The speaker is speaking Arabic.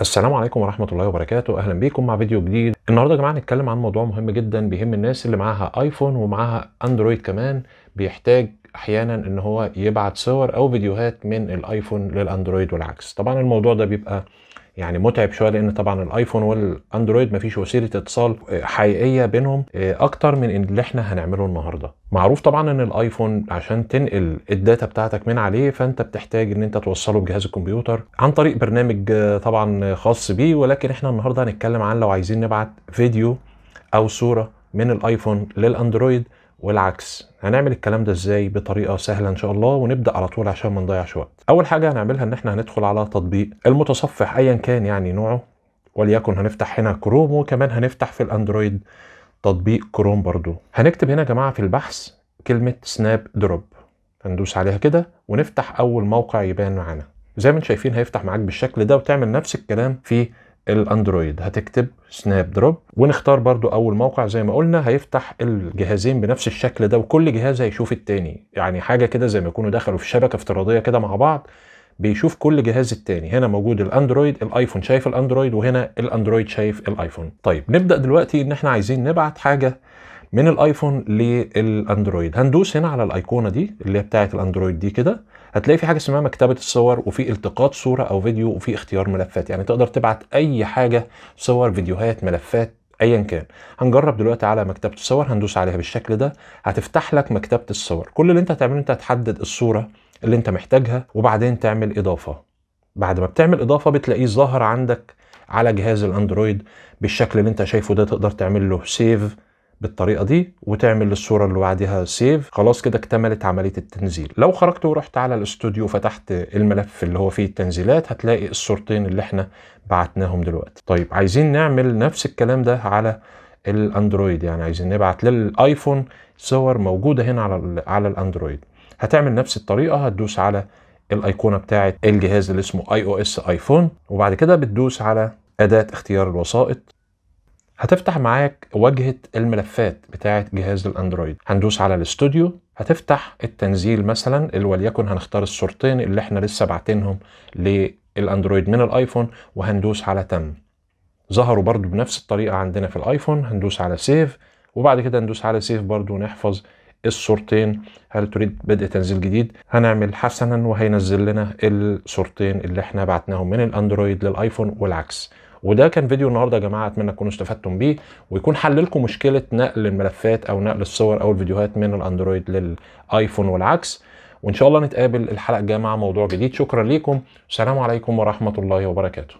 السلام عليكم ورحمة الله وبركاته أهلا بيكم مع فيديو جديد النهاردة يا جماعة هنتكلم عن موضوع مهم جدا بيهم الناس اللي معاها ايفون ومعاها اندرويد كمان بيحتاج احيانا ان هو يبعت صور او فيديوهات من الايفون للاندرويد والعكس طبعا الموضوع ده بيبقى يعني متعب شويه لان طبعا الايفون والاندرويد مفيش وسيله اتصال حقيقيه بينهم آه، اكتر من اللي احنا هنعمله النهارده معروف طبعا ان الايفون عشان تنقل الداتا بتاعتك من عليه فانت بتحتاج ان انت توصله بجهاز الكمبيوتر عن طريق برنامج آه، طبعا خاص بيه ولكن احنا النهارده هنتكلم عن لو عايزين نبعت فيديو او صوره من الايفون للاندرويد والعكس هنعمل الكلام ده ازاي بطريقه سهله ان شاء الله ونبدا على طول عشان ما نضيعش وقت اول حاجه هنعملها ان احنا هندخل على تطبيق المتصفح ايا كان يعني نوعه وليكن هنفتح هنا كروم وكمان هنفتح في الاندرويد تطبيق كروم برضو هنكتب هنا يا جماعه في البحث كلمه سناب دروب هندوس عليها كده ونفتح اول موقع يبان معانا زي ما انتم شايفين هيفتح معاك بالشكل ده وتعمل نفس الكلام في الاندرويد هتكتب سناب دروب ونختار برضو اول موقع زي ما قلنا هيفتح الجهازين بنفس الشكل ده وكل جهاز هيشوف التاني يعني حاجه كده زي ما يكونوا دخلوا في شبكه افتراضيه كده مع بعض بيشوف كل جهاز التاني هنا موجود الاندرويد الايفون شايف الاندرويد وهنا الاندرويد شايف الايفون طيب نبدا دلوقتي ان احنا عايزين نبعت حاجه من الايفون للاندرويد هندوس هنا على الايقونه دي اللي هي بتاعه الاندرويد دي كده هتلاقي في حاجه اسمها مكتبه الصور وفي التقاط صوره او فيديو وفي اختيار ملفات يعني تقدر تبعت اي حاجه صور فيديوهات ملفات ايا كان هنجرب دلوقتي على مكتبه الصور هندوس عليها بالشكل ده هتفتح لك مكتبه الصور كل اللي انت هتعمله انت هتحدد الصوره اللي انت محتاجها وبعدين تعمل اضافه بعد ما بتعمل اضافه بتلاقيه ظاهر عندك على جهاز الاندرويد بالشكل اللي انت شايفه ده تقدر تعمل له سيف بالطريقه دي وتعمل للصورة اللي بعدها سيف خلاص كده اكتملت عمليه التنزيل لو خرجت ورحت على الاستوديو فتحت الملف اللي هو فيه التنزيلات هتلاقي الصورتين اللي احنا بعتناهم دلوقتي طيب عايزين نعمل نفس الكلام ده على الاندرويد يعني عايزين نبعت للايفون صور موجوده هنا على على الاندرويد هتعمل نفس الطريقه هتدوس على الايقونه بتاعه الجهاز اللي اسمه اي او اس ايفون وبعد كده بتدوس على اداه اختيار الوسائط هتفتح معاك واجهة الملفات بتاعة جهاز الاندرويد هندوس على الاستوديو هتفتح التنزيل مثلا اللي وليكن هنختار الصورتين اللي احنا لسه باعتينهم للاندرويد من الايفون وهندوس على تم ظهروا برضو بنفس الطريقة عندنا في الايفون هندوس على سيف وبعد كده ندوس على سيف برضو ونحفظ الصورتين هل تريد بدء تنزيل جديد هنعمل حسنا وهينزل لنا الصورتين اللي احنا بعتناهم من الاندرويد للايفون والعكس وده كان فيديو النهارده يا جماعه اتمنى تكونوا استفدتم بيه ويكون حل لكم مشكله نقل الملفات او نقل الصور او الفيديوهات من الاندرويد للايفون والعكس وان شاء الله نتقابل الحلقه الجايه مع موضوع جديد شكرا ليكم السلام عليكم ورحمه الله وبركاته